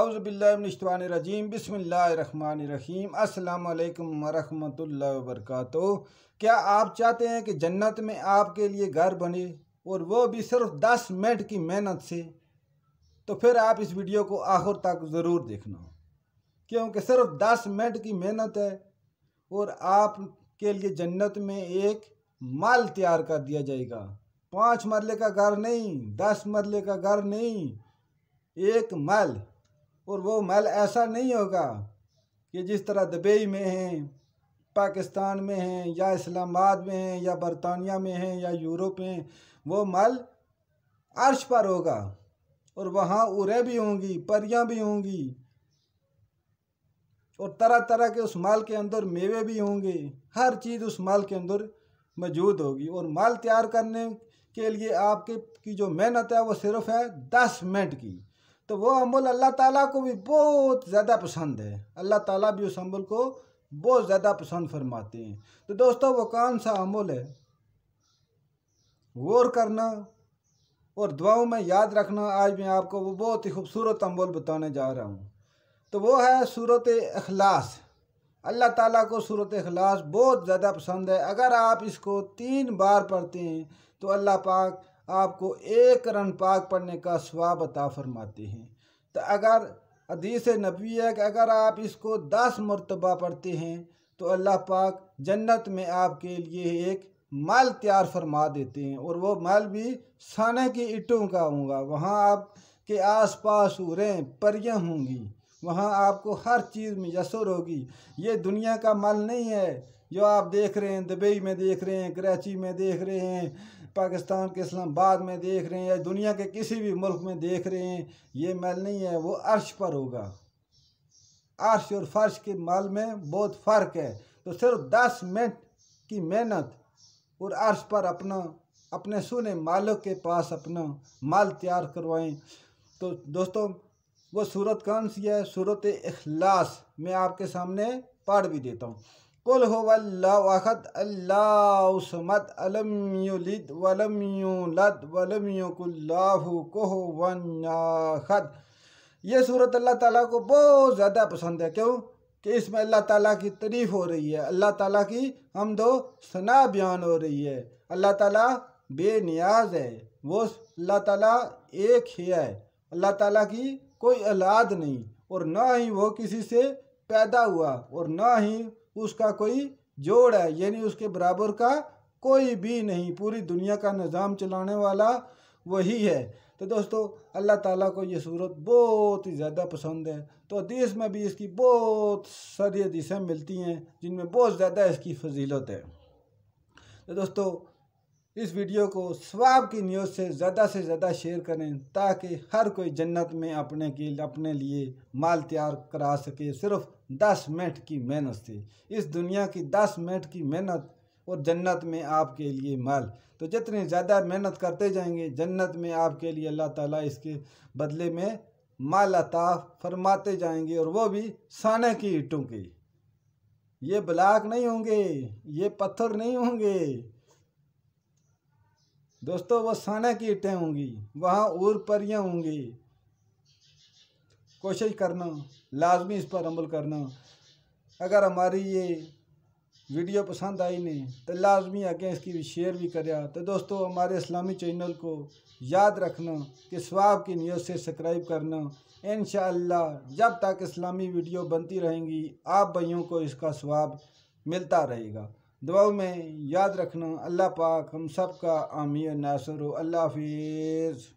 अवज़बिल्लाशवानरजीम बसमीम अल्लाम वरहमल वर्क क्या आप चाहते हैं कि जन्नत में आपके लिए घर बने और वो भी सिर्फ दस मिनट की मेहनत से तो फिर आप इस वीडियो को आखिर तक ज़रूर देखना क्योंकि सिर्फ दस मिनट की मेहनत है और आपके लिए जन्नत में एक माल तैयार कर दिया जाएगा पाँच मरले का घर नहीं दस मरले का घर नहीं एक मल और वो महल ऐसा नहीं होगा कि जिस तरह दुबई में हैं पाकिस्तान में हैं या इस्लामाबाद में हैं या बरतानिया में हैं या यूरोप में हैं वो महल अर्श पर होगा और वहाँ उरे भी होंगी परियाँ भी होंगी और तरह तरह के उस माल के अंदर मेवे भी होंगे हर चीज़ उस माल के अंदर मौजूद होगी और माल तैयार करने के लिए आपके की जो मेहनत है वो सिर्फ है दस मिनट की तो वो अम्बुल अल्लाह ताला को भी बहुत ज़्यादा पसंद है अल्लाह ताला भी उस अम्बुल को बहुत ज़्यादा पसंद फरमाते हैं तो दोस्तों वो कौन सा अम्बुल है गौर करना और दुआओं में याद रखना आज मैं आपको वो बहुत ही खूबसूरत अमल बताने जा रहा हूँ तो वो है सूरत अखलास अल्लाह ताला को सूरत अखलास बहुत ज़्यादा पसंद है अगर आप इसको तीन बार पढ़ते हैं तो अल्लाह पाक आपको एक रन पाक पढ़ने का स्वाब अता फरमाते हैं तो अगर अदीस नबी है कि अगर आप इसको दस मरतबा पढ़ते हैं तो अल्लाह पाक जन्नत में आपके लिए एक माल तैयार फरमा देते हैं और वो माल भी साने की इटों का होगा वहाँ आप के आस पास उरें परियाँ होंगी वहाँ आपको हर चीज़ मैसर होगी ये दुनिया का माल नहीं है जो आप देख रहे हैं दुबई में देख रहे हैं कराची में देख रहे हैं पाकिस्तान के इस्लामाबाद में देख रहे हैं या दुनिया के किसी भी मुल्क में देख रहे हैं ये मल नहीं है वो अर्श पर होगा अर्श और फर्श के माल में बहुत फ़र्क है तो सिर्फ दस मिनट की मेहनत और अर्श पर अपना अपने सुने मालिक के पास अपना माल तैयार करवाएं तो दोस्तों वो सूरत कौन सी है सूरत अखलास मैं आपके सामने पढ़ भी देता हूँ कुल होवल्लाहद अल्लाहमद अलम युलिद वलम युलद वलम युकुल्लाहु कोह वन्नाहद ये सूरत अल्लाह ताला को बहुत ज़्यादा पसंद है क्यों कि इसमें अल्लाह ताला की तरीफ़ हो रही है अल्लाह ताला की हम दो सना बयान हो रही है अल्लाह ताला बेनियाज है वो अल्लाह ताला एक ही है अल्लाह ताला की कोई औलाद नहीं और ना ही वो किसी से पैदा हुआ और ना ही उसका कोई जोड़ है यानी उसके बराबर का कोई भी नहीं पूरी दुनिया का निज़ाम चलाने वाला वही है तो दोस्तों अल्लाह ताला को ये सूरत बहुत ही ज़्यादा पसंद है तो हदीस में भी इसकी बहुत सारी हदीसें मिलती हैं जिनमें बहुत ज़्यादा इसकी फजीलत है तो दोस्तों इस वीडियो को स्वाब की न्यूज़ से ज़्यादा से ज़्यादा शेयर करें ताकि हर कोई जन्नत में अपने के अपने लिए माल तैयार करा सके सिर्फ दस मिनट की मेहनत से इस दुनिया की दस मिनट की मेहनत और जन्नत में आपके लिए माल तो जितने ज़्यादा मेहनत करते जाएंगे जन्नत में आपके लिए अल्लाह ताला इसके बदले में माल अता फरमाते जाएंगे और वो भी साने की ईटों के ये ब्लाक नहीं होंगे ये पत्थर नहीं होंगे दोस्तों वो साना की ईटें होंगी वहाँ और परियाँ होंगी कोशिश करना लाजमी इस पर अमल करना अगर हमारी ये वीडियो पसंद आई नहीं तो लाजमी आगे इसकी शेयर भी कर तो दोस्तों हमारे इस्लामी चैनल को याद रखना कि स्वाब की न्यूज़ से सब्सक्राइब करना इन जब तक इस्लामी वीडियो बनती रहेंगी आप भाइयों को इसका स्वाब मिलता रहेगा दुआ में याद रखना अल्लाह पाक हम सब का आमिर नासर अल्लाह हाफिज़